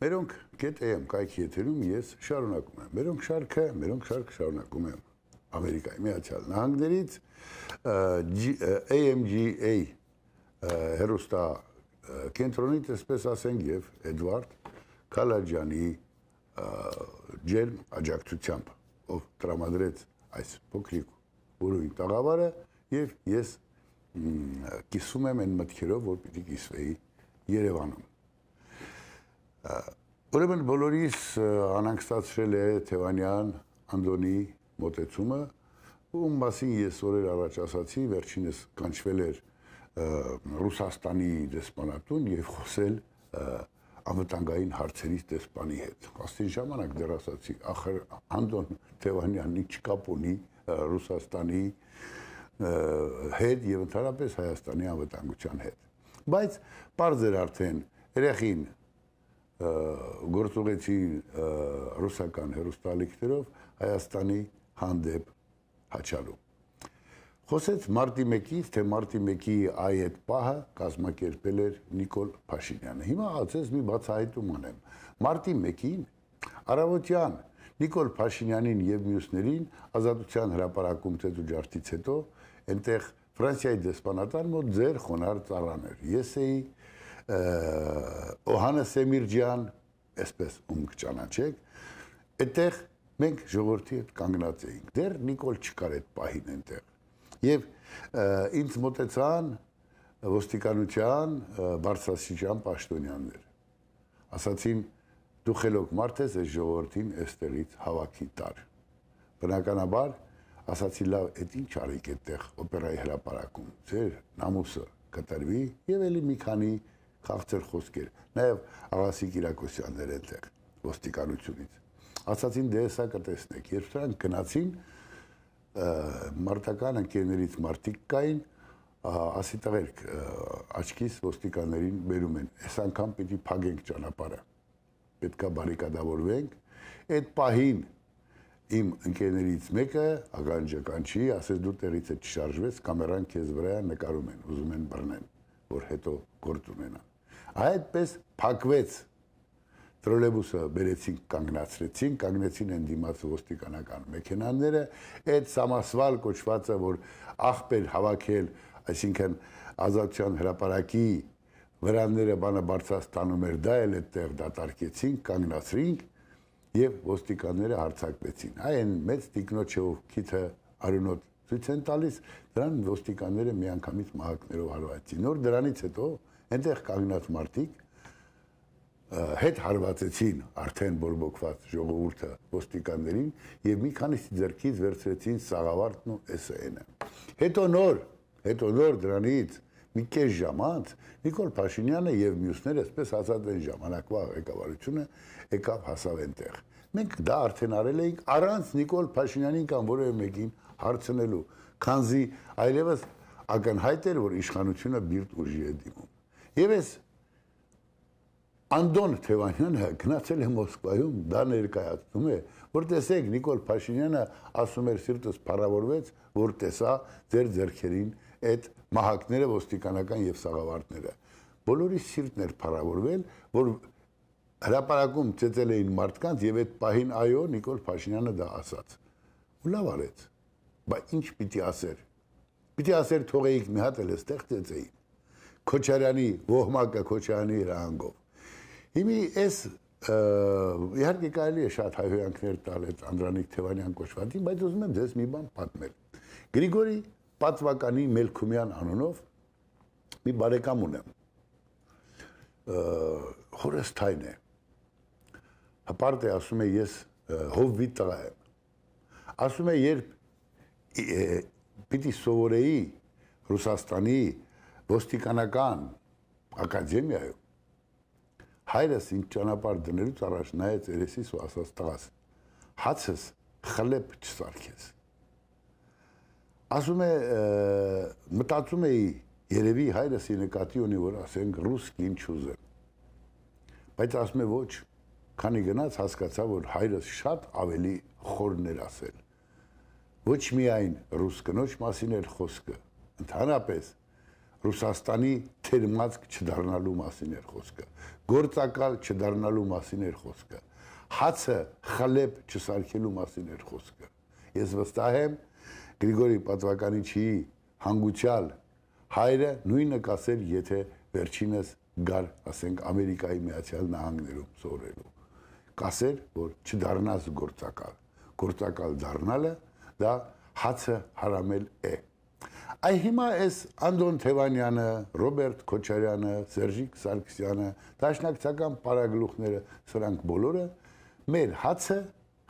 Մերոնք գետեմ կայքի եթերում ես շարունակում եմ։ Մերոնք շարքը, մերոնք շարք շարունակում եմ Ամերիկայի Միացյալ Նահանգներից AMGA հերոստա կենտրոնից էսպես ասենք եւ Էդվարդ Քալաջյանի ջերմ աջակցությամբ ով տրամադրեց այս փոքրիկ ուրույն տաղավարը եւ ես կիսում եմ այն մտքերով որ պիտի կիսվեի Երևանում Ուրեմն բոլորիս անհանգստացրել է Թևանյան Անդոնի մտեցումը, ում մասին ես օրեր առաջ ասացի, վերջինս կանչվել էր Ռուսաստանի դեսպանատուն եւ խոսել անվտանգային հարցերից դեսպանի հետ։ Աստին ժամանակ դեռ ասացի, ախր Անդոն Թևանյանի չկապ ունի Ռուսաստանի հետ եւ ընդհանրապես Հայաստանի անվտանգության հետ։ Բայց բարձր արդեն երեխին գործողեցի ռուսական հերոստալիքներով Հայաստանի հանդեպ հաչալու։ Խոսեց մարտի 1-ից, թե մարտի 1-ի այ այդ պահը կազմակերպել էր Նիկոլ Փաշինյանը։ Հիմա ասես մի բացահայտում անեմ։ Մարտի 1-ին Արավոտյան Նիկոլ Փաշինյանին եւ մյուսներին ազատության հրապարակում ծեծուջարտից հետո այնտեղ Ֆրանսիայի դեսպանատան մոտ ձեր խոնար ծառան էր։ Ես էի Օհանը Սեմիրջյան, այսպես ում կճանաչեք, այդտեղ մենք ժողովրդի հետ կանգնած էինք։ Դեռ Նիկոլ չկար այդ պահին այնտեղ։ Եվ ինձ մտեցան ոստիկանության բարձրաստիճան պաշտոնյաններ։ Ասացին դու խելոք մարդ ես այս ժողովրդին այստեղից հավաքի տար։ Բնականաբար ասացի լավ, այդ ինչ արեք այդտեղ օպերայի հրապարակում։ Ձեր նամուսը կտրվի եւ ելի մի քանի թաղցր խոսքեր, նաև Աղասի Կիրակոսյանն էր այնտեղ ոստիկանությունից։ Ասացին դե սա կտեսնեք, երբ նրանք գնացին մարտական ընկերներից մարտիկ կային, ասի տղերք, աչքիս ոստիկաններին բերում են։ Այս անգամ պիտի փակենք ճանապարհը։ Պետքա բարիկադավորվենք։ Այդ պահին իմ ընկերներից մեկը ականջական չի, ասես դու տեղից է չշարժվես, կամերան քեզ վրա նկարում են, ուզում են բռնեն, որ հետո գործ ունենան։ Այդպես փակվեց տրոլեյբուսը բերեցինք կանգնացրեցին, կանգնեցին են դիմաց ոստիկանական մեքենաները, այդ սամասվալ կոչվածը, որ աղբեր հավաքել, այսինքն ազատության հրապարակի վրանները բանը բարձրաց տանում էր, դա էլ այդտեղ դատարկեցին, կանգնացրինք եւ ոստիկանները հարցակվեցին։ Այն մեծ տիկնոջով քիթը արունոտ ցույց են տալիս, դրան ոստիկանները միանգամից մահակներով հարվածին։ Նոր դրանից հետո Այնտեղ կանգնած մարդիկ հետ հարվածեցին արդեն բորբոքված ժողովուրդը ոստիկաններին եւ մի քանիսի ձեռքից վերցրեցին սաղավարտն ու էսեյնը։ Հետո նոր, հետո նոր դրանից մի քիչ ժամ անց Նիկոլ Փաշինյանը եւ մյուսները այսպես ասած այն ժամանակվա ղեկավարությունը եկավ հասավ այնտեղ։ Մենք դա արդեն արել էինք առանց Նիկոլ Փաշինյանին կամ որևէ մեկին հարցնելու, քանզի այլևս ակնհայտ էր, որ իշխանությունը բիրտ ուժի է դիմում։ Եվ ես Անդոն Թևանյանը գնացել է Մոսկվայում, դա ներկայացնում է, որ տեսեք Նիկոլ Փաշինյանը ասում էր սիրտս փառավորվեց, որ տեսա ձեր ձերքերին այդ մահակները ոստիկանական եւ սաղավարտները։ Բոլորի սիրտն էր փառավորվել, որ հրաապարակում ծեծել էին մարդկանց եւ այդ պահին այո Նիկոլ Փաշինյանը դա ասաց։ Ու լավ արեց։ Բայց ինչ պիտի ասեր։ Պիտի ասեր թողեիք մի հատ էլ էստեղ ծեծեի։ Քոչարյանի ոհմակը Քոչարյանի հրահանգով։ Հիմի այս իհարկե կարելի է շատ հայհոյանքներ տալ այդ Անդրանիկ Թևանյան կոչվածին, բայց ուզում եմ ձեզ մի բան պատմել։ Գրիգորի Պատվականի Մելքումյան անունով մի բարեկամ ունեմ։ Խորեստայն է։ Հպարտ է ասում է ես հովվի տղա եմ։ Ասում է երբ պիտի սովորեի Ռուսաստանի ոստիկանական ակադեմիայում հայրս ինձ ճանապարհ դնելուց առաջ նայեց երեսիս ու ասաց տղաս հացս խլեփ չսարքես ասում է մտածում էի երևի հայրս ի նկատի ունի որ ասենք ռուսկին չուզեմ բայց ասում է ոչ քանի գնաց հասկացա որ հայրս շատ ավելի խորն էր ասել ոչ միայն ռուս կնոջ մասին էր խոսքը ընդհանրապես Ռուսաստանի թերմածք չդառնալու մասին էր խոսքը, գործակալ չդառնալու մասին էր խոսքը, հացը խլեբ չսարքելու մասին էր խոսքը։ Ես վստահ եմ Գրիգորի Պատվականիչի հանգուցյալ հայրը նույնը կասեր, եթե վերջինս գար, ասենք Ամերիկայի Միացյալ Նահանգներում սորելու։ Կասեր, որ չդառնաս գործակալ։ Գործակալ դառնալը դա հացը հարամել է։ Այ հիմա այս Անդոն Թևանյանը, Ռոբերտ Քոչարյանը, Սերժիկ Սարգսյանը, դաշնակցական պարագլուխները, սրանք բոլորը մեր հացը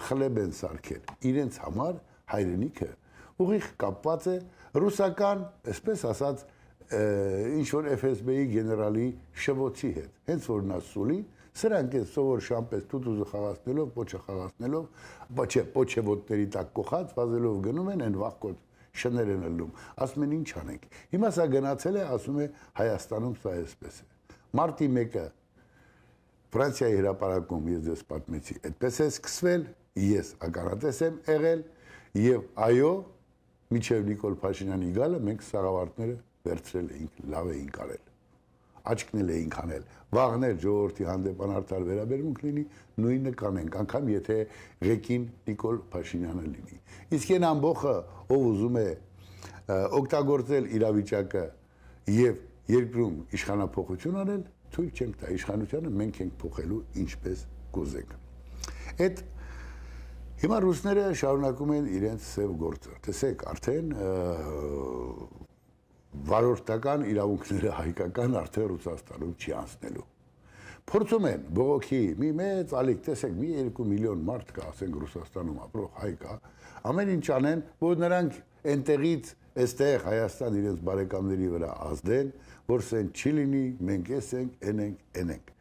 խլեբ են սարքել։ Իրենց համար հայրենիքը ուղիղ կապված է ռուսական, այսպես ասած, ինչ որ FSB-ի գեներալի շվոցի հետ։ Հենց որ նա սուլի, սրանք է սովոր շամպես տուտուզը խաղացնելով, փոչը խաղացնելով, ոչ չէ, փոչը ոտների տակ կողած, վազելով գնում են այն վախկոտ շներ են ելնում։ Ասում են ինչ անենք։ Հիմա սա գնացել է, ասում է Հայաստանում սա էսպես է։ Մարտի 1-ը Ֆրանսիայի հրապարակում ես դες պատմեցի, այդպես է սկսվել, ես ականատես եմ եղել եւ այո, միջև Նիկոլ Փաշինյանի գալը մենք սաղավարտները վերցրել էինք, լավ էինք արել աչքնել էինք անել։ Վաղներ ժողովրդի հանդեպ անարդար վերաբերմունք լինի, նույնը կանենք, անգամ եթե ղեկին Նիկոլ Փաշինյանը լինի։ Իսկ այն ամբողը, ով ուզում է օգտագործել իրավիճակը եւ երկրում իշխանապողություն անել, թույլ չենք տա իշխանությանը մենք ենք փոխելու ինչպես գուզենք։ Այդ Հիմա ռուսները շարունակում են իրենց սև գործը։ Տեսեք, արդեն վարորդական իրավունքները հայկական արդեն Ռուսաստանում չի անցնելու։ Փորձում են բողոքի մի մեծ ալիք, տեսեք, մի 2 միլիոն մարդ կա, ասենք Ռուսաստանում ապրող հայ կա, ամեն ինչ անեն, որ նրանք այնտեղից այստեղ Հայաստան իրենց բարեկամների վրա ազդեն, որ սեն չի լինի, մենք էս ենք, այն ենք, այն ենք։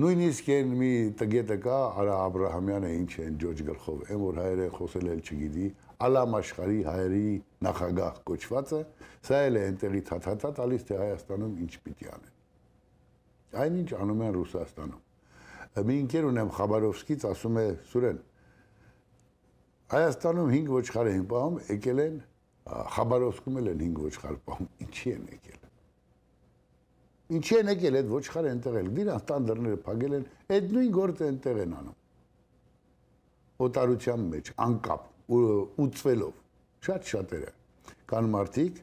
Նույնիսկ այն մի տգետը կա, Արա Աբրահամյանը ինչ են ջոջ գլխով, այն որ հայերեն խոսել էլ չգիտի, ալամ աշխարհի հայերի նախագահ կոչվածը, սա էլ է այնտեղի թաթաթա տալիս թե Հայաստանում ինչ պիտի անեն։ Այնինչ անում են Ռուսաստանում։ Մի ինքեր ունեմ Խաբարովսկից ասում է Սուրեն Հայաստանում 5 ոչխար են պահում, եկել են Խաբարովսկում էլ են 5 ոչխար պահում։ Ինչի են եկել։ Ինչի են եկել այդ ոչխարը այնտեղ էլ։ Դրանց տան դռները փակել են, այդ նույն գործը այնտեղ են անում։ Օտարության մեջ, անկապ ուծվելով շատ շատերը կան մարդիկ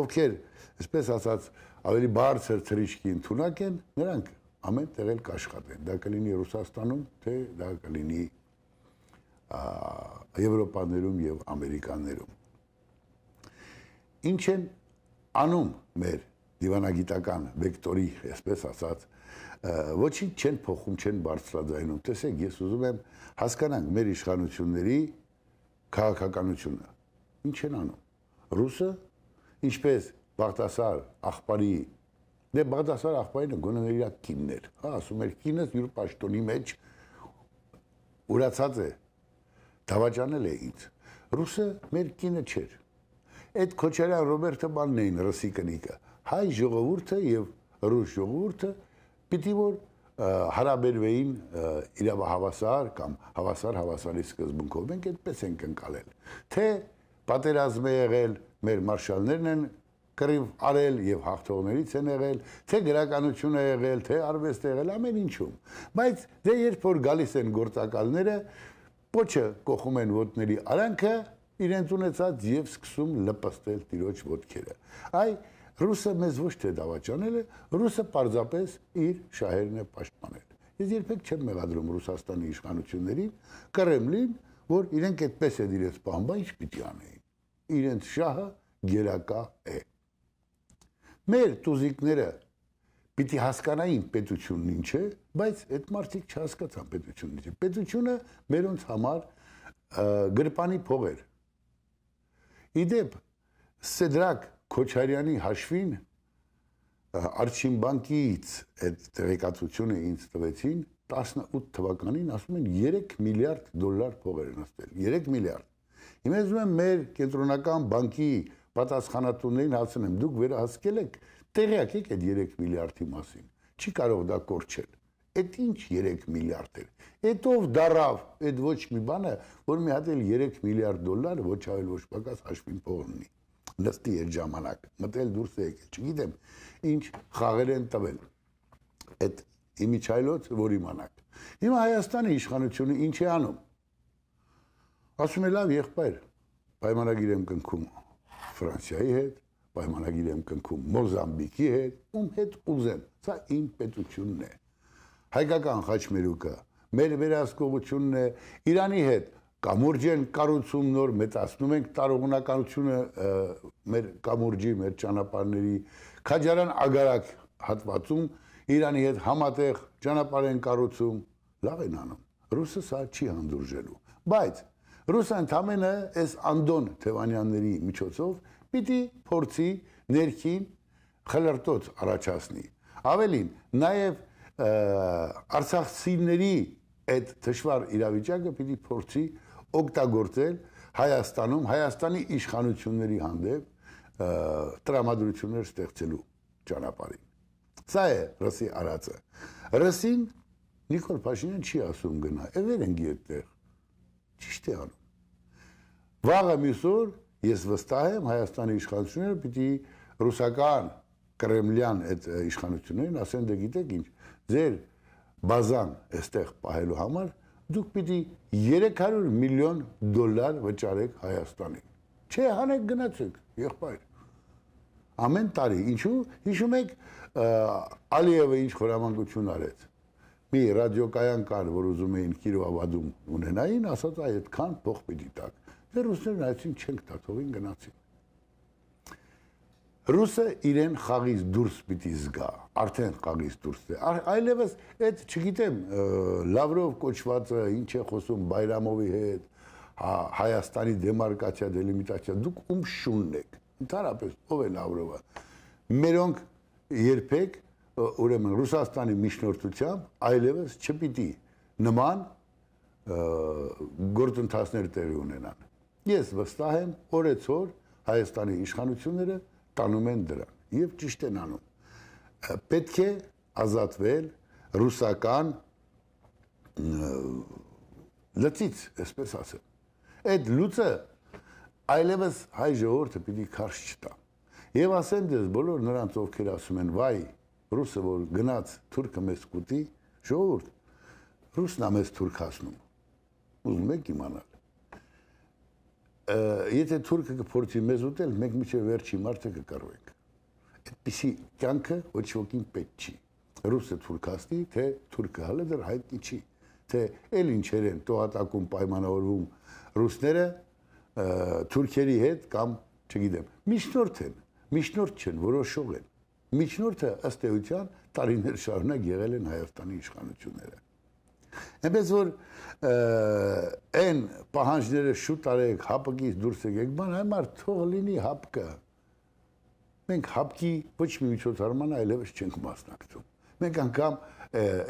ովքեր այսպես ասած ավելի բարձր ծրիչքի ընդունակ են նրանք ամեն տեղ էլ կաշխատեն դա կլինի ռուսաստանում թե դա կլինի եվրոպաներում եւ ամերիկաներում ինչ են անում մեր դիվանագիտական վեկտորի, այսպես ասած, ոչինչ չեն փոխում, չեն բարձրաձայնում։ Տեսեք, ես ուզում եմ հասկանանք մեր իշխանությունների քաղաքականությունը։ Ինչ են անում։ Ռուսը ինչպես Բաղդասար աղբարի դե Բաղդասար աղբարինը գոնե իր կինն էր, հա, ասում էր կինս յուր պաշտոնի մեջ ուրացած է։ Դավաճանել է ինձ։ Ռուսը մեր կինը չէր։ Այդ Քոչարյան Ռոբերտը բանն էին ռուսի կնիկը։ Հայ ժողովուրդը եւ ռուս ժողովուրդը պիտի որ հարաբերվեին իրավահավասար կամ հավասար հավասարի սկզբունքով։ Մենք այդպես ենք ընկալել։ Թե պատերազմ է եղել, մեր մարշալներն են կռիվ արել եւ հաղթողներից են եղել, թե գրականություն է եղել, թե արվեստ է եղել, ամեն ինչում։ Բայց դե երբ որ գալիս են գործակալները, փոչը կողում են ոտների արանքը իրենց ունեցած եւ սկսում լպստել տիրոջ ոտքերը։ Այ Ռուսը մեզ ոչ թե դավաճանել է, ռուսը պարզապես իր շահերն է պաշտպանել։ Ես երբեք չեմ մեղադրում Ռուսաստանի իշխանություններին, Կրեմլին, որ իրենք այդպես են իրենց պահանջը ինչ պիտի անեին։ Իրենց շահը գերակա է։ Մեր տուզիկները պիտի հասկանային պետությունն ինչ է, բայց այդ մարդիկ չհասկացան պետությունն ինչ է։ Պետությունը մերոնց համար գրպանի փող էր։ Իդեպ Սեդրակ Քոչարյանի հաշվին Արչիմբանկից այդ տեղեկատվությունը ինձ տվեցին 18 թվականին ասում են 3 միլիարդ դոլար փողեր են ստել 3 միլիարդ հիմա ես ուզում մեր կենտրոնական բանկի պատասխանատուներին հարցնեմ դուք վերահսկել եք տեղյակ եք այդ 3 միլիարդի մասին չի կարող դա կորչել այդ ինչ 3 միլիարդ էր այդ ով դարավ այդ ոչ մի բանը որ մի հատ էլ 3 միլիարդ դոլար ոչ ավելի ոչ պակաս հաշվին փող ունի նստի այդ ժամանակ, մտել դուրս է եկել, չգիտեմ, ինչ խաղեր են տվել։ Այդ իմիջայլոց որ իմանաք։ Հիմա Հայաստանի իշխանությունը ինչ է անում։ Ասում է լավ եղբայր, պայմանագիր եմ կնքում Ֆրանսիայի հետ, պայմանագիր եմ կնքում Մոզամբիկի հետ, ում հետ ուզեմ։ Սա իմ պետությունն է։ Հայկական խաչմերուկը մեր վերահսկողությունն է Իրանի հետ կամուրջ են կառուցում նոր մեծացնում ենք տարողնականությունը մեր կամուրջի, մեր ճանապարհների քաջարան ագարակ հատվածում Իրանի հետ համատեղ ճանապարհ են կառուցում, լավ են անում։ Ռուսը սա չի հանդուրժելու, բայց ռուսը ընդամենը այս Անդոն Թևանյանների միջոցով պիտի փորձի ներքին խլրտոց առաջացնի։ Ավելին, նաև արցախցիների այդ դժվար իրավիճակը պիտի փորձի օգտագործել Հայաստանում Հայաստանի իշխանությունների հանդեպ տրամադրություններ ստեղծելու ճանապարհին։ Սա է ռուսի արածը։ Ռուսին Նիկոլ Փաշինյան չի ասում գնա, ևեր են գիտեղ։ Ճիշտ է անում։ Վաղը միսօր ես վստահ եմ Հայաստանի իշխանությունները պիտի ռուսական կրեմլյան այդ իշխանություններին ասեն դե գիտեք ինչ, ձեր բազան այստեղ պահելու համար դուք պիտի 300 միլիոն դոլար վճարեք Հայաստանին։ Չէ, հանեք գնացեք, եղբայր։ Ամեն տարի, ինչու, հիշում եք Ալիևը ինչ խորամանկություն արեց։ Մի ռադիոկայան կար, որ ուզում էին Կիրովավադում ունենային, ասաց այդքան փող պիտի տակ։ Դեռ ռուսներն այսին չենք տա, թողին գնացին։ Ռուսը իրեն խաղից դուրս պիտի զգա, արդեն խաղից դուրս է։ Այլևս այդ չգիտեմ Լավրով կոչվածը ինչ է խոսում Բայրամովի հետ, հա, Հայաստանի դեմարկացիա, դելիմիտացիա, դուք ում շունն եք։ Ընդհանրապես ով է Լավրովը։ Մերոնք երբեք ուրեմն Ռուսաստանի միջնորդությամբ այլևս չպիտի նման գործընթացներ տեղի ունենան։ Ես վստահ եմ օրեցօր Հայաստանի իշխանությունները տանում են դրան եւ ճիշտ են անում պետք է ազատվել ռուսական լծից այսպես ասեմ այդ լուծը այլևս հայ ժողովուրդը պիտի քարշ չտա եւ ասեն դες բոլոր նրանց ովքեր ասում են վայ ռուսը որ գնաց թուրքը մեզ կուտի ժողովուրդ ռուսն է մեզ թուրք հասնում ուզում եք իմանալ եթե թուրքը կփորձի մեզ ուտել, մենք միջև վերջի մարտը կկռվենք։ Այդպիսի կյանքը ոչ ոքին պետք չի։ Ռուսը թուրքաստի, թե թուրքը հələ դեռ հայտնի չի, թե ել ինչեր են տոհատակում պայմանավորվում ռուսները թուրքերի հետ կամ չգիտեմ։ Միջնորդ են, միջնորդ չեն, որոշող են։ Միջնորդը ըստ էության տարիներ շարունակ եղել են Հայաստանի իշխանությունները Էնպես որ այն պահանջները շուտ արեք, հապկից դուրս եկեք, բան համար թող լինի հապկը։ Մենք հապկի ոչ մի միջոցառման այլևս չենք մասնակցում։ Մենք անգամ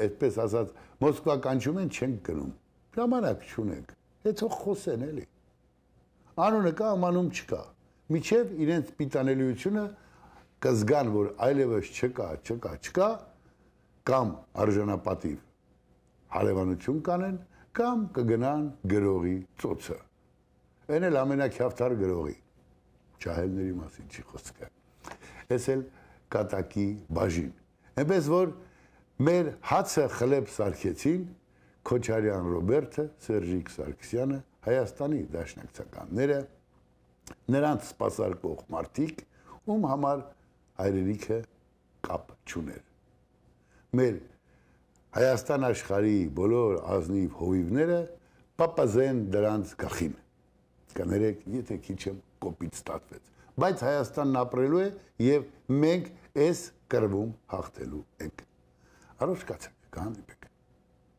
այդպես ասած Մոսկվա կանչում են չենք գնում։ Ժամանակ չունենք։ Դե թող խոսեն էլի։ Անունը կա, ամանում չկա։ Միչև իրենց պիտանելիությունը կզգան, որ այլևս չկա, չկա, չկա կամ արժանապատիվ հարևանություն կանեն կամ կգնան գրողի ծոցը։ Այն էլ ամենակյավթար գրողի ճահելների մասին չի խոսքը։ Էս էլ կատակի բաժին։ Էնպես որ մեր հացը խլեբ սարքեցին Քոչարյան Ռոբերտը, Սերժիկ Սարգսյանը, Հայաստանի դաշնակցականները, նրանց սпасարկող մարդիկ, ում համար հայրենիքը կապ չուներ։ Մեր Հայաստան աշխարհի բոլոր ազնիվ հովիվները պապազեն դրանց գախին։ Կներեք, եթե քիչ եմ կոպիտ ստացվեց, բայց Հայաստանն ապրելու է եւ մենք այս կրվում հաղթելու ենք։ Առողջ կացեք, կանիպեք։